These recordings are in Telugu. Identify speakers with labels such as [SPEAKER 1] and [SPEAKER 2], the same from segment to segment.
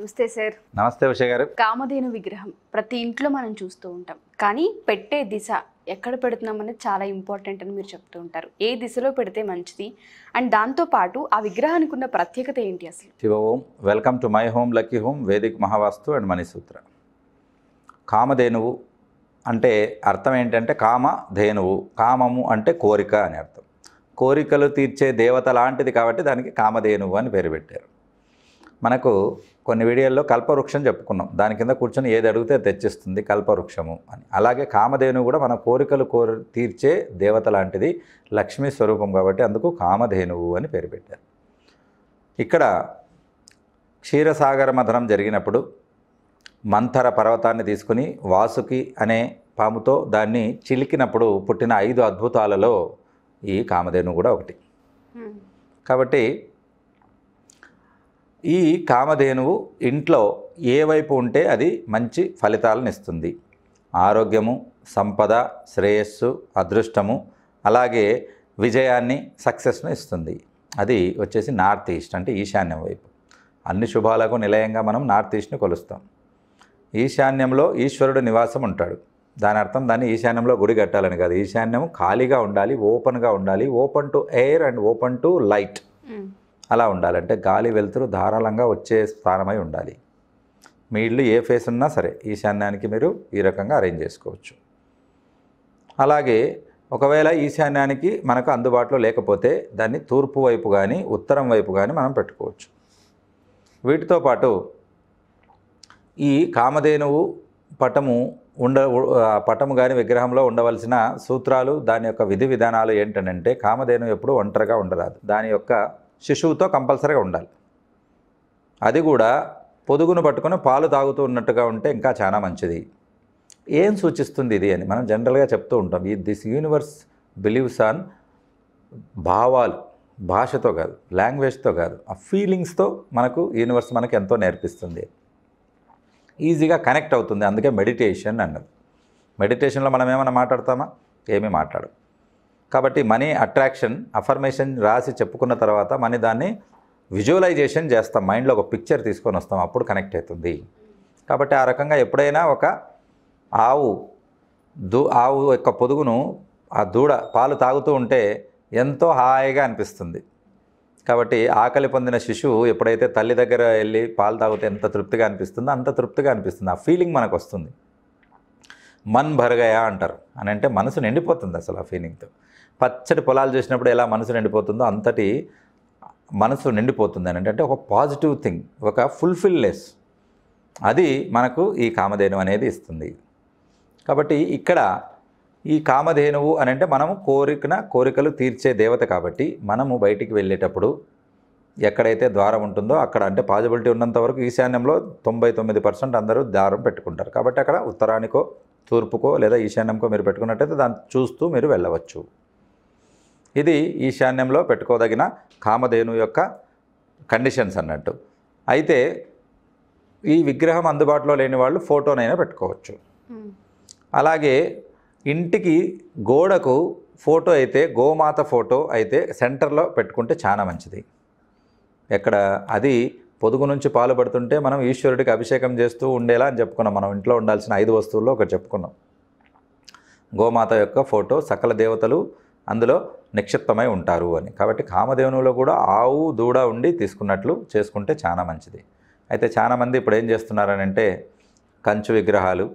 [SPEAKER 1] నమస్తే సార్ నమస్తే ఉషయ గారు కామధేను విగ్రహం ప్రతి ఇంట్లో మనం చూస్తూ ఉంటాం కానీ పెట్టే దిశ ఎక్కడ పెడుతున్నాం అనేది చాలా ఇంపార్టెంట్ అని మీరు చెప్తూ ఉంటారు ఏ దిశలో పెడితే మంచిది అండ్ దాంతో పాటు ఆ విగ్రహానికి ఉన్న ప్రత్యేకత ఏంటి అసలు శివ ఓం welcome to my home lucky home Vedic Mahavastu and Manisutra కామధేనువు అంటే అర్థం ఏంటంటే కామ ధేనువు కామము అంటే కోరిక అని అర్థం కోరికలు తీర్చే దేవత లాంటిది కాబట్టి దానికి కామధేనువు అని పేరు పెట్టారు మనకు కొన్ని వీడియోల్లో కల్పవృక్షం చెప్పుకున్నాం దాని కింద కూర్చొని ఏది అడిగితే తెచ్చిస్తుంది కల్పవృక్షము అని అలాగే కామధేను కూడా మన కోరికలు కోరి తీర్చే దేవత లాంటిది లక్ష్మీ స్వరూపం కాబట్టి అందుకు కామధేనువు అని పేరు పెట్టారు ఇక్కడ క్షీరసాగర మథనం జరిగినప్పుడు మంథర పర్వతాన్ని తీసుకుని వాసుకి అనే పాముతో దాన్ని చిలికినప్పుడు పుట్టిన ఐదు అద్భుతాలలో ఈ కామధేను కూడా ఒకటి కాబట్టి ఈ కామధేనువు ఇంట్లో ఏ వైపు ఉంటే అది మంచి ఫలితాలను ఇస్తుంది ఆరోగ్యము సంపద శ్రేయస్సు అదృష్టము అలాగే విజయాన్ని సక్సెస్ను ఇస్తుంది అది వచ్చేసి నార్త్ ఈస్ట్ అంటే ఈశాన్యం వైపు అన్ని శుభాలకు నిలయంగా మనం నార్త్ ఈస్ట్ని కొలుస్తాం ఈశాన్యంలో ఈశ్వరుడు నివాసం ఉంటాడు దాని అర్థం దాన్ని ఈశాన్యంలో గుడి కట్టాలని కాదు ఈశాన్యం ఖాళీగా ఉండాలి ఓపెన్గా ఉండాలి open to air and open to light అలా ఉండాలంటే గాలి వెలుతురు ధారాళంగా వచ్చే స్థానమై ఉండాలి మీ ఇల్లు ఏ ఫేస్ ఉన్నా సరే ఈశాన్యానికి మీరు ఈ రకంగా అరేంజ్ చేసుకోవచ్చు అలాగే ఒకవేళ ఈశాన్యానికి మనకు అందుబాటులో లేకపోతే దాన్ని తూర్పు వైపు కానీ ఉత్తరం వైపు కానీ మనం పెట్టుకోవచ్చు వీటితో పాటు ఈ కామధేనువు పటము ఉండ పటము కానీ విగ్రహంలో ఉండవలసిన సూత్రాలు దాని యొక్క విధి విధానాలు ఏంటంటే కామధేను ఎప్పుడు ఒంటరిగా ఉండరాదు దాని యొక్క శిశువుతో కంపల్సరీగా ఉండాలి అది కూడా పొదుగును పట్టుకొని పాలు తాగుతూ ఉన్నట్టుగా ఉంటే ఇంకా చాలా మంచిది ఏం సూచిస్తుంది ఇది అని మనం జనరల్గా చెప్తూ ఉంటాం ఈ దిస్ యూనివర్స్ బిలీవ్స్ ఆన్ భావాలు భాషతో కాదు లాంగ్వేజ్తో కాదు ఆ ఫీలింగ్స్తో మనకు యూనివర్స్ మనకు ఎంతో నేర్పిస్తుంది ఈజీగా కనెక్ట్ అవుతుంది అందుకే మెడిటేషన్ అన్నది మెడిటేషన్లో మనం ఏమైనా మాట్లాడతామా ఏమీ మాట్లాడు కాబట్టి మనీ అట్రాక్షన్ అఫర్మేషన్ రాసి చెప్పుకున్న తర్వాత మనీ దాన్ని విజువలైజేషన్ చేస్తాం మైండ్లో ఒక పిక్చర్ తీసుకొని వస్తాం అప్పుడు కనెక్ట్ అవుతుంది కాబట్టి ఆ రకంగా ఎప్పుడైనా ఒక ఆవు దూ ఆవు యొక్క పొదుగును ఆ దూడ పాలు తాగుతూ ఉంటే ఎంతో హాయిగా అనిపిస్తుంది కాబట్టి ఆకలి పొందిన శిశువు ఎప్పుడైతే తల్లి దగ్గర వెళ్ళి పాలు తాగితే ఎంత తృప్తిగా అనిపిస్తుందో అంత తృప్తిగా అనిపిస్తుంది ఆ ఫీలింగ్ మనకు వస్తుంది మన్ భరగయా అంటారు అని అంటే మనసు నిండిపోతుంది అసలు ఆ ఫీలింగ్తో పచ్చటి పొలాలు చేసినప్పుడు ఎలా మనసు నిండిపోతుందో అంతటి మనసు నిండిపోతుంది అని అంటే ఒక పాజిటివ్ థింగ్ ఒక ఫుల్ఫిల్నెస్ అది మనకు ఈ కామధేను అనేది ఇస్తుంది కాబట్టి ఇక్కడ ఈ కామధేనువు అని అంటే మనము కోరికన కోరికలు తీర్చే దేవత కాబట్టి మనము బయటికి వెళ్ళేటప్పుడు ఎక్కడైతే ద్వారం ఉంటుందో అక్కడ అంటే పాజిబిలిటీ ఉన్నంత వరకు ఈశాన్యంలో తొంభై తొమ్మిది పర్సెంట్ అందరూ ద్వారం పెట్టుకుంటారు కాబట్టి అక్కడ ఉత్తరానికో తూర్పుకో లేదా ఈశాన్యంకో మీరు పెట్టుకున్నట్టయితే దాన్ని చూస్తూ మీరు వెళ్ళవచ్చు ఇది ఈశాన్యంలో పెట్టుకోదగిన కామధేను యొక్క కండిషన్స్ అన్నట్టు అయితే ఈ విగ్రహం అందుబాటులో లేని వాళ్ళు ఫోటోనైనా పెట్టుకోవచ్చు hmm. అలాగే ఇంటికి గోడకు ఫోటో అయితే గోమాత ఫోటో అయితే సెంటర్లో పెట్టుకుంటే చాలా మంచిది ఎక్కడ అది పొదుగు నుంచి పాలు పడుతుంటే మనం ఈశ్వరుడికి అభిషేకం చేస్తూ ఉండేలా అని చెప్పుకున్నాం మనం ఇంట్లో ఉండాల్సిన ఐదు వస్తువుల్లో ఒకటి చెప్పుకున్నాం గోమాత యొక్క ఫోటో సకల దేవతలు అందులో నిక్షిప్తమై ఉంటారు అని కాబట్టి కామదేవునిలో కూడా ఆవు దూడ ఉండి తీసుకున్నట్లు చేసుకుంటే చాలా మంచిది అయితే చాలామంది ఇప్పుడు ఏం అంటే కంచు విగ్రహాలు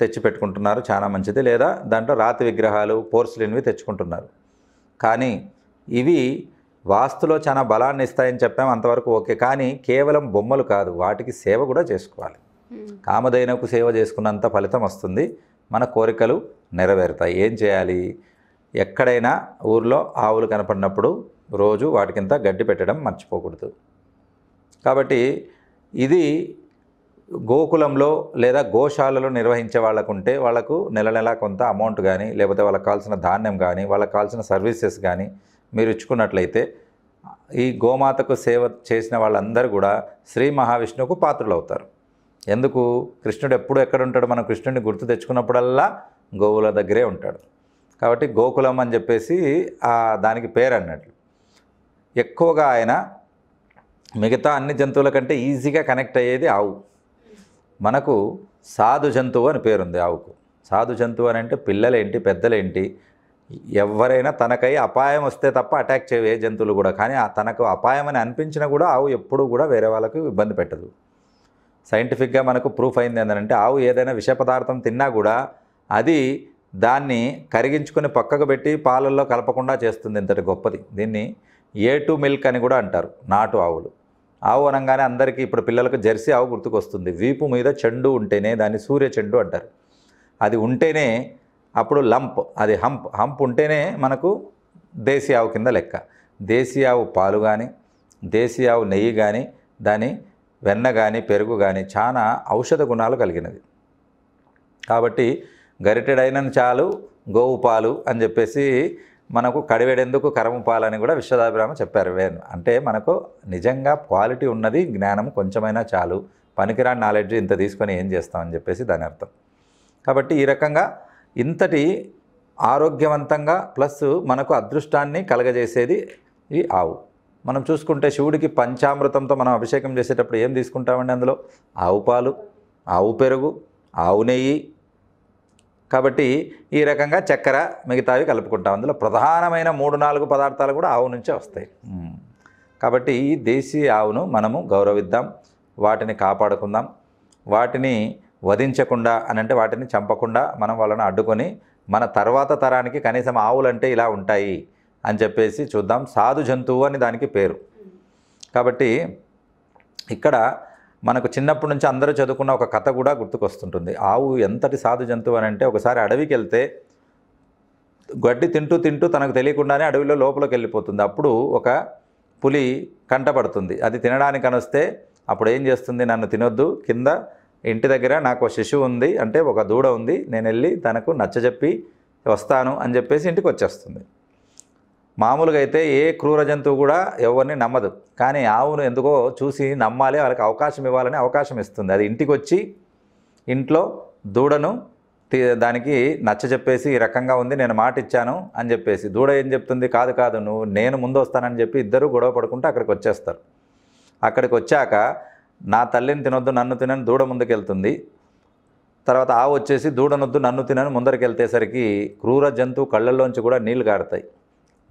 [SPEAKER 1] తెచ్చి పెట్టుకుంటున్నారు చాలా మంచిది లేదా దాంట్లో రాతి విగ్రహాలు పోర్సులినివి తెచ్చుకుంటున్నారు కానీ ఇవి వాస్తులో చాలా బలాన్ని ఇస్తాయని చెప్పాము అంతవరకు ఓకే కానీ కేవలం బొమ్మలు కాదు వాటికి సేవ కూడా చేసుకోవాలి కామదైనకు సేవ చేసుకున్నంత ఫలితం వస్తుంది మన కోరికలు నెరవేరుతాయి ఏం చేయాలి ఎక్కడైనా ఊర్లో ఆవులు కనపడినప్పుడు రోజు వాటికింత గడ్డి పెట్టడం మర్చిపోకూడదు కాబట్టి ఇది గోకులంలో లేదా గోశాలలో నిర్వహించే వాళ్ళకు ఉంటే వాళ్ళకు నెల నెల కొంత అమౌంట్ కానీ లేకపోతే వాళ్ళకి కావాల్సిన ధాన్యం కానీ వాళ్ళకి కావాల్సిన సర్వీసెస్ కానీ మీరు ఇచ్చుకున్నట్లయితే ఈ గోమాతకు సేవ చేసిన వాళ్ళందరూ కూడా శ్రీ మహావిష్ణువుకు పాత్రలు అవుతారు ఎందుకు కృష్ణుడు ఎప్పుడు ఎక్కడ ఉంటాడు మనం కృష్ణుడిని గుర్తు తెచ్చుకున్నప్పుడల్లా గోవుల దగ్గరే ఉంటాడు కాబట్టి గోకులం అని చెప్పేసి దానికి పేరు అన్నట్లు ఎక్కువగా ఆయన మిగతా అన్ని జంతువుల కంటే ఈజీగా కనెక్ట్ అయ్యేది ఆవు మనకు సాధు జంతువు అని పేరుంది ఆవుకు సాధు జంతువు అని అంటే పిల్లలేంటి పెద్దలేంటి ఎవరైనా తనకై అపాయం వస్తే తప్ప అటాక్ చేయవు ఏ జంతువులు కూడా కానీ తనకు అపాయం అని అనిపించినా కూడా ఆవు ఎప్పుడూ కూడా వేరే వాళ్ళకు ఇబ్బంది పెట్టదు సైంటిఫిక్గా మనకు ప్రూఫ్ అయింది ఏంటంటే ఆవు ఏదైనా విష పదార్థం తిన్నా కూడా అది దాన్ని కరిగించుకొని పక్కకు పెట్టి పాలల్లో కలపకుండా చేస్తుంది ఇంతటి గొప్పది దీన్ని ఏ టు మిల్క్ అని కూడా అంటారు నాటు ఆవులు ఆవు అనగానే అందరికీ ఇప్పుడు పిల్లలకు జెర్సీ ఆవు గుర్తుకొస్తుంది వీపు మీద చెండు ఉంటేనే దాన్ని సూర్య చెండు అంటారు అది ఉంటేనే అప్పుడు లంప్ అది హంప్ హంప్ ఉంటేనే మనకు దేశీ ఆవు కింద లెక్క దేశీ ఆవు పాలు కానీ దేశీ ఆవు నెయ్యి కానీ దాని వెన్న కానీ పెరుగు కానీ చాలా ఔషధ గుణాలు కలిగినది కాబట్టి గరిటెడ్ అయిన చాలు గోవు పాలు అని చెప్పేసి మనకు కడివేడేందుకు కరము పాలని కూడా విశ్వదాభిరామ చెప్పారు అంటే మనకు నిజంగా క్వాలిటీ ఉన్నది జ్ఞానం కొంచెమైనా చాలు పనికిరాని నాలెడ్జ్ ఇంత తీసుకొని ఏం చేస్తామని చెప్పేసి దాని అర్థం కాబట్టి ఈ రకంగా ఇంతటి ఆరోగ్యవంతంగా ప్లస్ మనకు అదృష్టాన్ని కలగజేసేది ఈ ఆవు మనం చూసుకుంటే శివుడికి పంచామృతంతో మనం అభిషేకం చేసేటప్పుడు ఏం తీసుకుంటామండి అందులో ఆవు పాలు ఆవు పెరుగు ఆవు నెయ్యి కాబట్టి ఈ రకంగా చక్కెర మిగతావి కలుపుకుంటాం అందులో ప్రధానమైన మూడు నాలుగు పదార్థాలు కూడా ఆవు నుంచే వస్తాయి కాబట్టి ఈ దేశీయ ఆవును మనము గౌరవిద్దాం వాటిని కాపాడుకుందాం వాటిని వధించకుండా అనంటే వాటిని చంపకుండా మనం వాళ్ళని అడ్డుకొని మన తర్వాత తరానికి కనీసం ఆవులంటే ఇలా ఉంటాయి అని చెప్పేసి చూద్దాం సాధు జంతువు అని దానికి పేరు కాబట్టి ఇక్కడ మనకు చిన్నప్పటి నుంచి అందరూ చదువుకున్న ఒక కథ కూడా గుర్తుకొస్తుంటుంది ఆవు ఎంతటి సాధు జంతువు అని అంటే ఒకసారి అడవికి వెళ్తే గడ్డి తింటూ తింటూ తనకు తెలియకుండానే అడవిలో లోపలికి వెళ్ళిపోతుంది అప్పుడు ఒక పులి కంటపడుతుంది అది తినడానికి అనొస్తే అప్పుడు ఏం చేస్తుంది నన్ను తినొద్దు కింద ఇంటి దగ్గర నాకు శిశువు ఉంది అంటే ఒక దూడ ఉంది నేను వెళ్ళి తనకు నచ్చజెప్పి వస్తాను అని చెప్పేసి ఇంటికి వచ్చేస్తుంది మామూలుగా అయితే ఏ క్రూర జంతువు కూడా ఎవరిని నమ్మదు కానీ ఆవును ఎందుకో చూసి నమ్మాలి వాళ్ళకి అవకాశం ఇవ్వాలని అవకాశం ఇస్తుంది అది ఇంటికి వచ్చి ఇంట్లో దూడను దానికి నచ్చ చెప్పేసి ఈ రకంగా ఉంది నేను మాట ఇచ్చాను అని చెప్పేసి దూడ ఏం చెప్తుంది కాదు కాదు నువ్వు నేను ముందు వస్తానని చెప్పి ఇద్దరు గొడవ పడుకుంటూ అక్కడికి వచ్చేస్తారు అక్కడికి వచ్చాక నా తల్లిని తినొద్దు నన్ను తినని దూడ ముందుకెళ్తుంది తర్వాత ఆవు వచ్చేసి దూడనొద్దు నన్ను తినని ముందరికి వెళ్తేసరికి క్రూర జంతువు కళ్ళల్లోంచి కూడా నీళ్లు కారుతాయి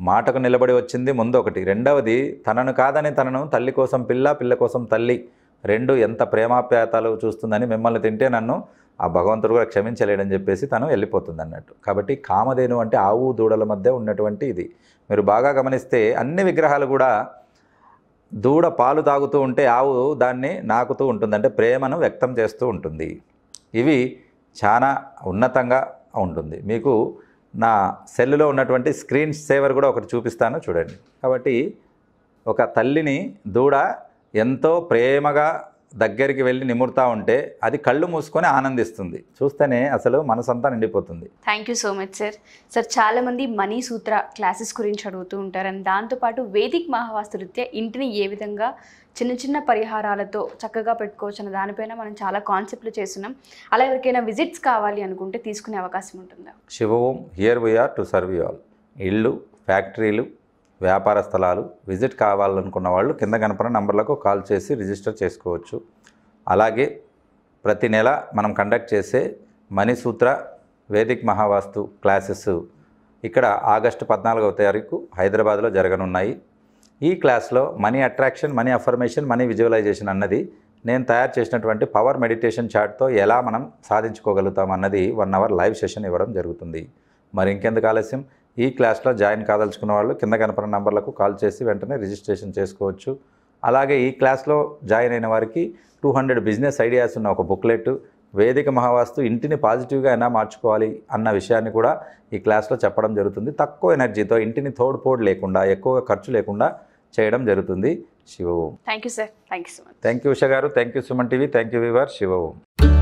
[SPEAKER 1] మాటకు నిలబడి వచ్చింది ముందు ఒకటి రెండవది తనను కాదని తనను తల్లి కోసం పిల్ల పిల్ల కోసం తల్లి రెండు ఎంత ప్రేమాప్యాతాలు చూస్తుందని మిమ్మల్ని తింటే నన్ను ఆ భగవంతుడు కూడా క్షమించలేడని చెప్పేసి తను వెళ్ళిపోతుంది అన్నట్టు కాబట్టి కామధేను అంటే ఆవు దూడల మధ్య ఉన్నటువంటి ఇది మీరు బాగా గమనిస్తే అన్ని విగ్రహాలు కూడా దూడ పాలు తాగుతూ ఉంటే ఆవు దాన్ని నాకుతూ ఉంటుంది అంటే ప్రేమను వ్యక్తం చేస్తూ ఉంటుంది ఇవి చాలా ఉన్నతంగా ఉంటుంది మీకు నా సెల్లో ఉన్నటువంటి స్క్రీన్ సేవర్ కూడా ఒకటి చూపిస్తాను చూడండి కాబట్టి ఒక తల్లిని దూడ ఎంతో ప్రేమగా దగ్గరికి వెళ్ళి నిమురుతా ఉంటే అది కళ్ళు మూసుకొని ఆనందిస్తుంది చూస్తేనే అసలు మనసంతా నిండిపోతుంది thank you so much sir sir చాలామంది మనీ సూత్ర క్లాసెస్ గురించి అడుగుతూ ఉంటారు అండ్ దాంతోపాటు వేదిక్ మహావాస్తు నృత్య ఇంటిని ఏ విధంగా చిన్న చిన్న పరిహారాలతో చక్కగా పెట్టుకోవచ్చు అన్న దానిపైన మనం చాలా కాన్సెప్ట్లు చేస్తున్నాం అలా ఎవరికైనా విజిట్స్ కావాలి అనుకుంటే తీసుకునే అవకాశం ఉంటుందా Shiva here we are to serve you all ఇళ్ళు ఫ్యాక్టరీలు వ్యాపార స్థలాలు విజిట్ కావాలనుకున్న వాళ్ళు కింద కనపడిన నంబర్లకు కాల్ చేసి రిజిస్టర్ చేసుకోవచ్చు అలాగే ప్రతి నెల మనం కండక్ట్ చేసే మణిసూత్ర వేదిక్ మహావాస్తు క్లాసెస్ ఇక్కడ ఆగస్టు పద్నాలుగవ తారీఖు హైదరాబాద్లో జరగనున్నాయి ఈ క్లాస్లో money attraction money affirmation money visualisation అన్నది నేను తయారు చేసినటువంటి పవర్ మెడిటేషన్ చార్ట్తో ఎలా మనం సాధించుకోగలుగుతాం అన్నది వన్ అవర్ లైవ్ సెషన్ ఇవ్వడం జరుగుతుంది మరి ఇంకెందుకు ఆలస్యం ఈ క్లాస్లో జాయిన్ కాదలుచుకున్న వాళ్ళు కింద కనపడిన నంబర్లకు కాల్ చేసి వెంటనే రిజిస్ట్రేషన్ చేసుకోవచ్చు అలాగే ఈ క్లాస్లో జాయిన్ అయిన వారికి టూ హండ్రెడ్ బిజినెస్ ఐడియాస్ ఉన్న ఒక బుక్లెట్ వేదిక మహావాస్తు ఇంటిని పాజిటివ్గా అయినా మార్చుకోవాలి అన్న విషయాన్ని కూడా ఈ క్లాస్లో చెప్పడం జరుగుతుంది తక్కువ ఎనర్జీతో ఇంటిని తోడ్పోడ్ లేకుండా ఎక్కువగా ఖర్చు లేకుండా చేయడం జరుగుతుంది Shiva thank you sir thank you so much thank you Usha garu thank you Suman TV thank you viewer Shiva Om